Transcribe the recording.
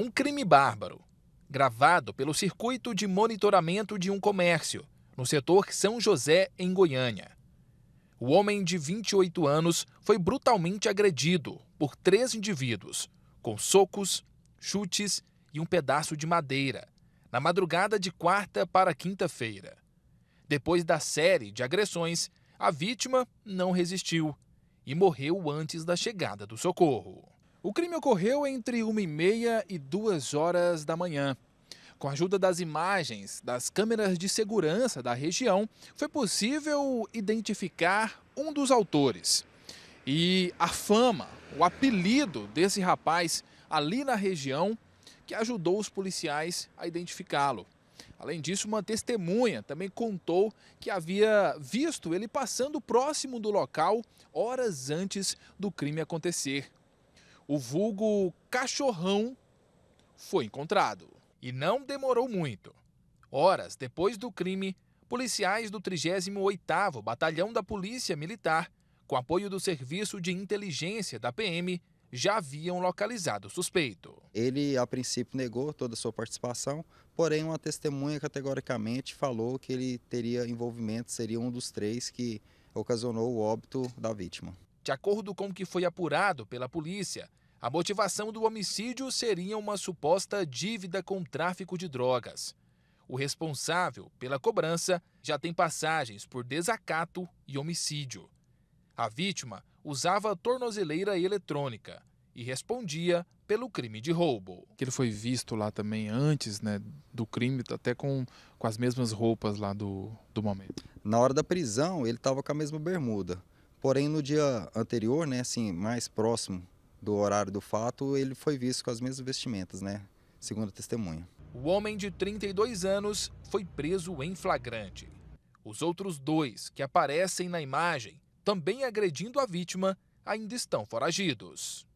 Um crime bárbaro, gravado pelo circuito de monitoramento de um comércio, no setor São José, em Goiânia. O homem de 28 anos foi brutalmente agredido por três indivíduos, com socos, chutes e um pedaço de madeira, na madrugada de quarta para quinta-feira. Depois da série de agressões, a vítima não resistiu e morreu antes da chegada do socorro. O crime ocorreu entre 1 e meia e 2 horas da manhã. Com a ajuda das imagens das câmeras de segurança da região, foi possível identificar um dos autores. E a fama, o apelido desse rapaz ali na região, que ajudou os policiais a identificá-lo. Além disso, uma testemunha também contou que havia visto ele passando próximo do local horas antes do crime acontecer o vulgo cachorrão foi encontrado. E não demorou muito. Horas depois do crime, policiais do 38º Batalhão da Polícia Militar, com apoio do Serviço de Inteligência da PM, já haviam localizado o suspeito. Ele, a princípio, negou toda a sua participação, porém, uma testemunha categoricamente falou que ele teria envolvimento, seria um dos três que ocasionou o óbito da vítima. De acordo com o que foi apurado pela polícia, a motivação do homicídio seria uma suposta dívida com tráfico de drogas. O responsável pela cobrança já tem passagens por desacato e homicídio. A vítima usava tornozeleira eletrônica e respondia pelo crime de roubo. Ele foi visto lá também antes né, do crime, até com, com as mesmas roupas lá do, do momento. Na hora da prisão, ele estava com a mesma bermuda. Porém, no dia anterior, né, assim, mais próximo do horário do fato, ele foi visto com as mesmas vestimentas, né? Segundo a testemunha. O homem de 32 anos foi preso em flagrante. Os outros dois que aparecem na imagem, também agredindo a vítima, ainda estão foragidos.